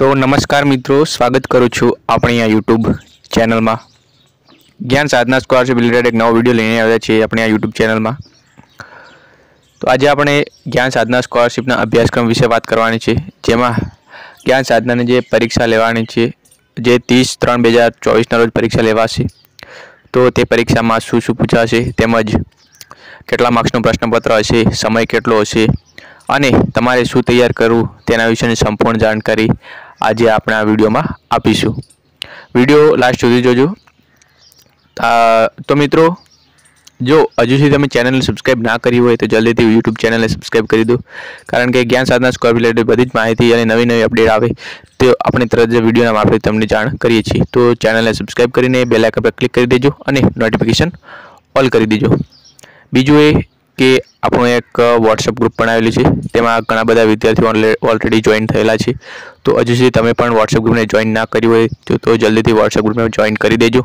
તો નમસ્કાર મિત્રો સ્વાગત કરું છું આપણી આ યુટ્યુબ ચેનલમાં જ્ઞાન સાધના સ્કોલરશિપ રિલેટેડ એક નવો વિડીયો લઈને આવ્યા છીએ આપણી આ યુટ્યુબ ચેનલમાં તો આજે આપણે જ્ઞાન સાધના સ્કોલરશીપના અભ્યાસક્રમ વિશે વાત કરવાની છે જેમાં જ્ઞાન સાધનાની જે પરીક્ષા લેવાની છે જે ત્રીસ ત્રણ બે હજાર ચોવીસના રોજ પરીક્ષા લેવાશે તો તે પરીક્ષામાં શું શું પૂછાશે તેમજ કેટલા માર્ક્સનું પ્રશ્નપત્ર હશે સમય કેટલો હશે અને તમારે શું તૈયાર કરવું તેના વિશેની સંપૂર્ણ જાણકારી આજે આપણે આ વિડીયોમાં આપીશું વિડીયો લાસ્ટ સુધી જોજો તો મિત્રો જો હજુ સુધી તમે ચેનલને સબસ્ક્રાઈબ ના કરી હોય તો જલ્દીથી યુટ્યુબ ચેનલને સબસ્ક્રાઈબ કરી દો કારણ કે જ્ઞાન સાધના સ્કોર રિલેટેડ બધી જ માહિતી અને નવી નવી અપડેટ આવે તો આપણે તરત જ વિડીયોના મારફતે તમને જાણ કરીએ છીએ તો ચેનલને સબસ્ક્રાઈબ કરીને બેલ પર ક્લિક કરી દેજો અને નોટિફિકેશન ઓલ કરી દેજો બીજું એ કે આપણું એક વોટ્સઅપ ગ્રુપ પણ આવેલું છે તેમાં ઘણા બધા વિદ્યાર્થીઓ ઓલરેડી જોઈન થયેલા છે તો હજુ સુધી તમે પણ વોટ્સઅપ ગ્રુપને જોઈન ના કર્યું હોય તો જલ્દીથી વોટ્સઅપ ગ્રુપને જોઈન કરી દેજો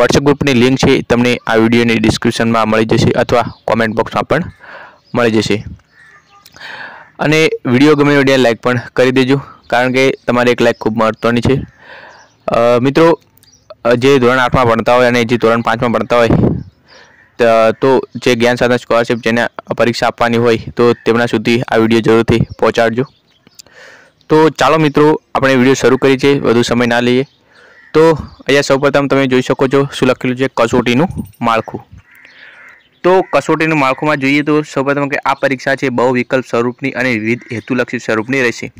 વોટ્સઅપ ગ્રુપની લિંક છે તમને આ વિડીયોની ડિસ્ક્રિપ્શનમાં મળી જશે અથવા કોમેન્ટ બોક્સમાં પણ મળી જશે અને વિડીયો ગમે વિડીયો લાઇક પણ કરી દેજો કારણ કે તમારી એક લાઈક ખૂબ મહત્ત્વની છે મિત્રો જે ધોરણ આઠમાં ભણતા હોય અને જે ધોરણ પાંચમાં ભણતા હોય તો જે જ્ઞાન સાધના સ્કોલરશીપ જેને પરીક્ષા આપવાની હોય તો તેમના સુધી આ વિડીયો જરૂરથી પહોંચાડજો તો ચાલો મિત્રો આપણે વિડીયો શરૂ કરી છે વધુ સમય ના લઈએ તો અહીંયા સૌપ્રથમ તમે જોઈ શકો છો શું લખેલું છે કસોટીનું માળખું તો કસોટીનું માળખુંમાં જોઈએ તો સૌપ્રથમ કે આ પરીક્ષા છે બહુ વિકલ્પ સ્વરૂપની અને વિવિધ હેતુલક્ષી સ્વરૂપની રહેશે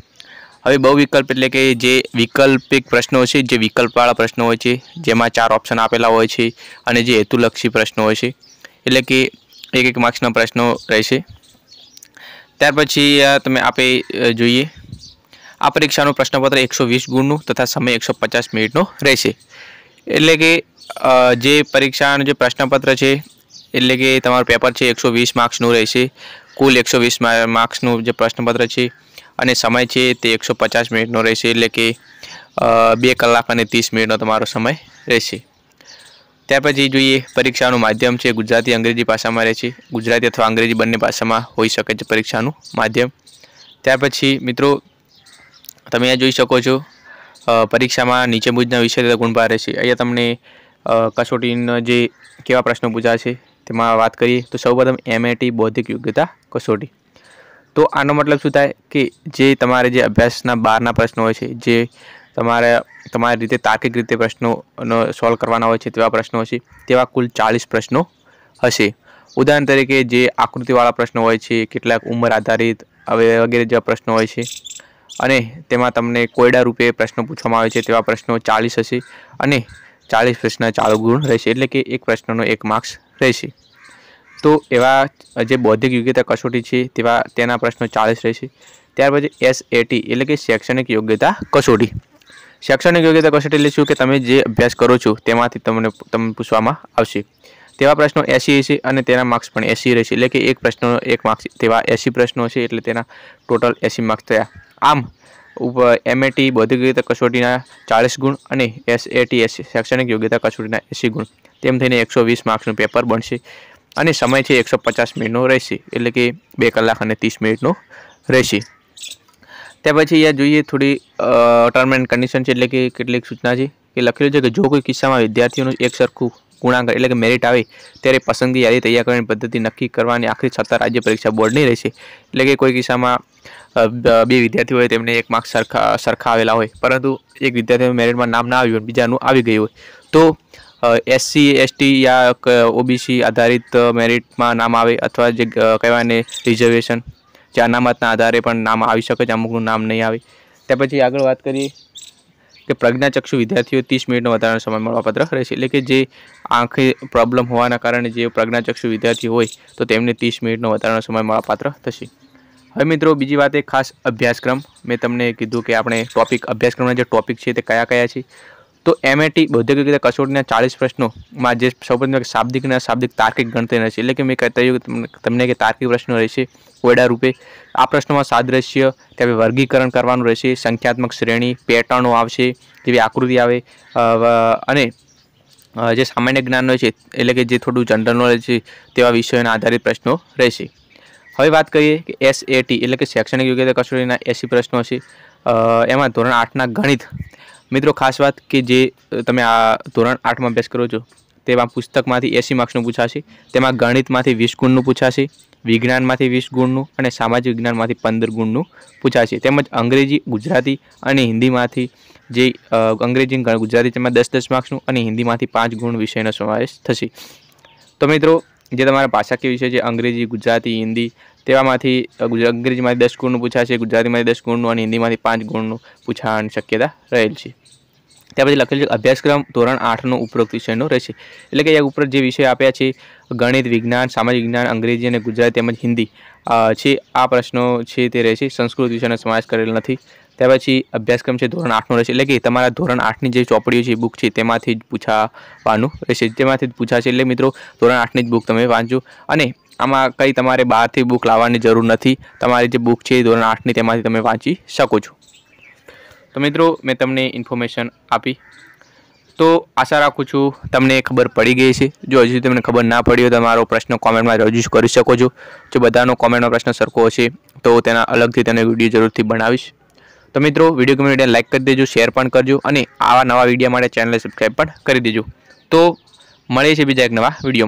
હવે બહુ વિકલ્પ એટલે કે જે વિકલ્પિક પ્રશ્નો છે જે વિકલ્પવાળા પ્રશ્નો હોય છે જેમાં ચાર ઓપ્શન આપેલા હોય છે અને જે હેતુલક્ષી પ્રશ્નો હોય છે એટલે કે એક એક માર્ક્સના પ્રશ્નો રહેશે ત્યાર પછી તમે આપે જોઈએ આ પરીક્ષાનું પ્રશ્નપત્ર એકસો વીસ ગુણનું તથા સમય એકસો પચાસ મિનિટનો રહેશે એટલે કે જે પરીક્ષાનું જે પ્રશ્નપત્ર છે એટલે કે તમારું પેપર છે એકસો વીસ માર્ક્સનું રહેશે કુલ એકસો વીસ માર્ક્સનું જે પ્રશ્નપત્ર છે અને સમય છે તે એકસો પચાસ મિનિટનો રહેશે એટલે કે બે કલાક અને ત્રીસ મિનિટનો તમારો સમય રહેશે ત્યાર પછી જોઈએ પરીક્ષાનું માધ્યમ છે ગુજરાતી અંગ્રેજી ભાષામાં રહે છે ગુજરાતી અથવા અંગ્રેજી બંને ભાષામાં હોઈ શકે છે પરીક્ષાનું માધ્યમ ત્યાર પછી મિત્રો તમે આ જોઈ શકો છો પરીક્ષામાં નીચે મુજબના વિષય ગુણભાર રહેશે અહીંયા તમને કસોટીનો જે કેવા પ્રશ્નો છે તેમાં વાત કરીએ તો સૌપ્રથમ એમએટી બૌદ્ધિક યોગ્યતા કસોટી તો આનો મતલબ શું થાય કે જે તમારે જે અભ્યાસના બહારના પ્રશ્નો હોય છે જે તમારે તમારી રીતે તાર્કિક રીતે પ્રશ્નોનો સોલ્વ કરવાના હોય છે તેવા પ્રશ્નો હશે તેવા કુલ ચાલીસ પ્રશ્નો હશે ઉદાહરણ તરીકે જે આકૃતિવાળા પ્રશ્નો હોય છે કેટલાક ઉંમર આધારિત હવે વગેરે જેવા પ્રશ્નો હોય છે અને તેમાં તમને કોયડા રૂપે પ્રશ્નો પૂછવામાં આવે છે તેવા પ્રશ્નો ચાલીસ હશે અને ચાલીસ પ્રશ્ન ચાલુ ગુણ રહેશે એટલે કે એક પ્રશ્નનો એક માર્ક્સ રહેશે તો એવા જે બૌદ્ધિક યોગ્યતા કસોટી છે તેવા તેના પ્રશ્નો ચાલીસ રહેશે ત્યાર પછી એસએટી એટલે કે શૈક્ષણિક યોગ્યતા કસોટી શૈક્ષણિક યોગ્યતા કસોટી એટલે શું કે તમે જે અભ્યાસ કરો છો તેમાંથી તમને તમને પૂછવામાં આવશે તેવા પ્રશ્નો એસી હશે અને તેના માર્ક્સ પણ એસી રહેશે એટલે કે એક પ્રશ્નનો એક માર્ક્સ તેવા એસી પ્રશ્નો હશે એટલે તેના ટોટલ એસી માર્ક્સ થયા આમ એમએટી બૌદ્ધિક યોગ્યતા કસોટીના ચાલીસ ગુણ અને એસએટી શૈક્ષણિક યોગ્યતા કસોટીના એસી ગુણ તેમ થઈને એકસો વીસ માર્ક્સનું પેપર બનશે અને સમય છે એકસો પચાસ મિનિટનો રહેશે એટલે કે બે કલાક અને ત્રીસ મિનિટનો રહેશે ત્યાર પછી અહીંયા જોઈએ થોડી ટર્મ એન્ડ કન્ડિશન છે એટલે કે કેટલીક સૂચના છે કે લખેલું છે કે જો કોઈ કિસ્સામાં વિદ્યાર્થીઓનું એક સરખું ગુણાંક એટલે કે મેરિટ આવે ત્યારે પસંદગી યાદી તૈયાર કરવાની પદ્ધતિ નક્કી કરવાની આખરી છતાં રાજ્ય પરીક્ષા બોર્ડની રહેશે એટલે કે કોઈ કિસ્સામાં બે વિદ્યાર્થીઓએ તેમને એક માર્ક સરખા સરખા આવેલા હોય પરંતુ એક વિદ્યાર્થીનું મેરિટમાં નામ ના આવ્યું બીજાનું આવી ગયું હોય તો એસસી એસટી યા ઓબીસી આધારિત મેરિટમાં નામ આવે અથવા જે કહેવાયને રિઝર્વેશન જે અનામતના આધારે પણ નામ આવી શકે છે અમુકનું નામ નહીં આવે ત્યાં પછી આગળ વાત કરીએ કે પ્રજ્ઞાચક્ષુ વિદ્યાર્થીઓ ત્રીસ મિનિટનો વધારાનો સમય મળવાપાત્ર રહેશે એટલે કે જે આંખે પ્રોબ્લેમ હોવાના કારણે જે પ્રજ્ઞાચક્ષુ વિદ્યાર્થી હોય તો તેમને ત્રીસ મિનિટનો વધારાનો સમય મળવાપાત્ર થશે હવે મિત્રો બીજી વાત એ ખાસ અભ્યાસક્રમ મેં તમને કીધું કે આપણે ટોપિક અભ્યાસક્રમના જે ટોપિક છે તે કયા કયા છે તો એમએટી બૌદ્ધિકિકતા કસોટીના ચાલીસ પ્રશ્નોમાં જે સૌપ્રથમ શાબ્દિકના શાબ્દિક તાર્કિક ગણતરી રહેશે એટલે કે મેં કહેતા તમને કે તાર્કિક પ્રશ્નો રહેશે ઓરડા રૂપે આ પ્રશ્નોમાં સાદ્રશ્ય ત્યાં વર્ગીકરણ કરવાનું રહેશે સંખ્યાત્મક શ્રેણી પેટર્નો આવશે જેવી આકૃતિ આવે અને જે સામાન્ય જ્ઞાન હોય છે એટલે કે જે થોડું જનરલ નોલેજ છે તેવા વિષયોના આધારિત પ્રશ્નો રહેશે હવે વાત કરીએ કે એસએટી એટલે કે શૈક્ષણિક યોગ્યતા કસોટીના એસી પ્રશ્નો છે એમાં ધોરણ આઠના ગણિત મિત્રો ખાસ વાત કે જે તમે આ ધોરણ આઠમાં અભ્યાસ કરો છો તેમાં પુસ્તકમાંથી એંસી માર્ક્સનું પૂછાશે તેમાં ગણિતમાંથી વીસ ગુણનું પૂછાશે વિજ્ઞાનમાંથી વીસ ગુણનું અને સામાજિક વિજ્ઞાનમાંથી પંદર ગુણનું પૂછાશે તેમજ અંગ્રેજી ગુજરાતી અને હિન્દીમાંથી જે અંગ્રેજી ગુજરાતી તેમાં દસ દસ માર્ક્સનું અને હિન્દીમાંથી પાંચ ગુણ વિષયનો સમાવેશ થશે તો મિત્રો જે તમારા ભાષાકીય વિષય છે અંગ્રેજી ગુજરાતી હિન્દી તેવામાંથી અંગ્રેજીમાંથી દસ ગુણનું પૂછાશે ગુજરાતીમાંથી દસ ગુણનું અને હિન્દીમાંથી પાંચ ગુણનું પૂછાવાની શક્યતા રહેલ છે ત્યાર પછી લખેલું છે અભ્યાસક્રમ ધોરણ આઠનો ઉપરોક્ત વિષયનો રહેશે એટલે કે એ ઉપર જે વિષય આપ્યા છે ગણિત વિજ્ઞાન સામાજિક વિજ્ઞાન અંગ્રેજી અને ગુજરાતી તેમજ હિન્દી છે આ પ્રશ્નો છે તે રહેશે સંસ્કૃત વિષયનો સમાવેશ કરેલ નથી ત્યાર પછી અભ્યાસક્રમ છે ધોરણ આઠનો રહેશે એટલે કે તમારા ધોરણ આઠની જે ચોપડીઓ છે બુક છે તેમાંથી જ પૂછાવાનું રહેશે તેમાંથી જ પૂછાશે એટલે મિત્રો ધોરણ આઠની જ બુક તમે વાંચો અને આમાં કંઈ તમારે બહારથી બુક લાવવાની જરૂર નથી તમારી જે બુક છે ધોરણ આઠની તેમાંથી તમે વાંચી શકો છો તો મિત્રો મેં તમને ઇન્ફોર્મેશન આપી તો આશા રાખું છું તમને ખબર પડી ગઈ છે જો હજુ તમને ખબર ના પડી હોય તો મારો પ્રશ્ન કોમેન્ટમાં રજૂ કરી શકો છો જો બધાનો કોમેન્ટનો પ્રશ્ન સરખો હશે તો તેના અલગથી તેને વિડીયો જરૂરથી બનાવીશ તો મિત્રો વિડીયો ગમે વિડીયો લાઇક કરી દેજો શેર પણ કરજો અને આવા નવા વિડીયો માટે ચેનલને સબસ્ક્રાઈબ પણ કરી દેજો તો મળે છે બીજા એક નવા વિડીયોમાં